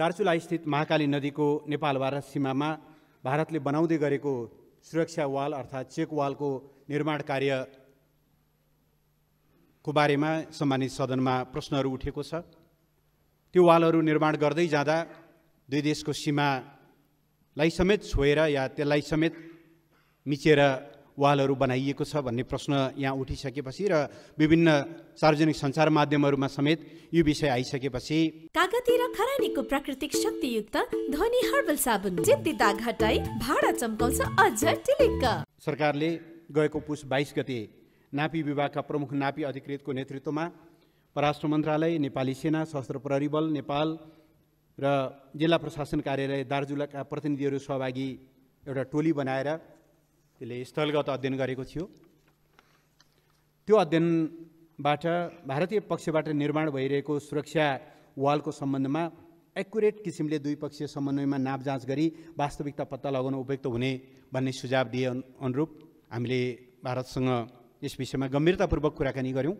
दार्चुलास्थित महाकाली नदीको नेपाल भारत सीमामा भारतले बनाउँदै गरेको सुरक्षा वाल अर्थात् चेक वालको निर्माण कार्यको बारेमा सम्मानित सदनमा प्रश्नहरू उठेको छ त्यो वालहरू निर्माण गर्दै जाँदा दुई देशको सीमालाई समेत छोएर या त्यसलाई समेत मिचेर वालहरू बनाइएको छ भन्ने प्रश्न यहाँ उठिसकेपछि र विभिन्न सार्वजनिक सञ्चार माध्यमहरूमा समेत यो विषय आइसकेपछि कागती र खरानीको प्राकृतिक शक्तियुक्त ध्वनि हर्बल साबुन दाग हटाई भाडा चम्काउँछ अझ टिलिक्क सरकारले गएको पुस बाइस गते नापी विभागका प्रमुख नापी अधिकृतको नेतृत्वमा परराष्ट्र मन्त्रालय नेपाली सेना सशस्त्र प्रहरी बल नेपाल र जिल्ला प्रशासन कार्यालय दार्जुलाका प्रतिनिधिहरू सहभागी एउटा टोली बनाएर त्यसले स्थलगत अध्ययन गरेको थियो त्यो अध्ययनबाट भारतीय पक्षबाट निर्माण भइरहेको सुरक्षा वालको सम्बन्धमा एकुरेट किसिमले द्विपक्षीय समन्वयमा नाप जाँच गरी वास्तविकता पत्ता लगाउन उपयुक्त हुने भन्ने सुझाव दिए अनुरूप हामीले भारतसँग यस विषयमा गम्भीरतापूर्वक कुराकानी गऱ्यौँ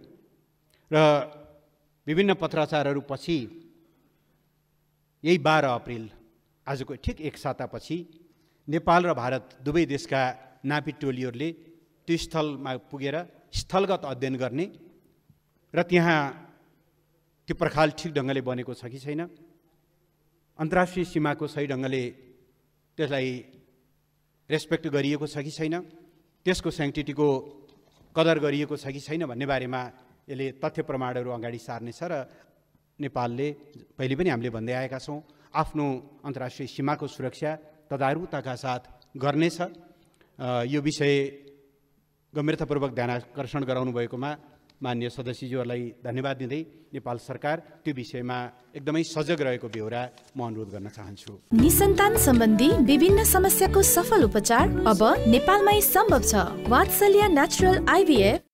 र विभिन्न पत्राचारहरू पछि यही बाह्र अप्रिल आजको ठिक एक सातापछि नेपाल र भारत दुवै देशका नापी टोलीहरूले त्यो स्थलमा पुगेर स्थलगत अध्ययन गर्ने र त्यहाँ त्यो पर्खाल ठिक ढङ्गले बनेको छ कि छैन अन्तर्राष्ट्रिय सीमाको सही ढङ्गले त्यसलाई रेस्पेक्ट गरिएको छ कि छैन त्यसको सेङ्टिटीको कदर गरिएको छ कि छैन भन्ने बारेमा यसले तथ्य प्रमाणहरू अगाडि सार्नेछ र नेपालले पहिले पनि हामीले भन्दै आएका छौँ आफ्नो अन्तर्राष्ट्रिय सीमाको सुरक्षा तदारुताका साथ गर्नेछ यो विषय गम्भीरतापूर्वक ध्यान आकर्षण गराउनु भएकोमा मान्य सदस्यज्यूहरूलाई धन्यवाद दिँदै नेपाल सरकार त्यो विषयमा एकदमै सजग रहेको बेहोरा म अनुरोध गर्न चाहन्छु निसन्तान सम्बन्धी विभिन्न समस्याको सफल उपचार अब नेपालमै सम्भव छ वात्सल्य नेचुरल आइभीएफ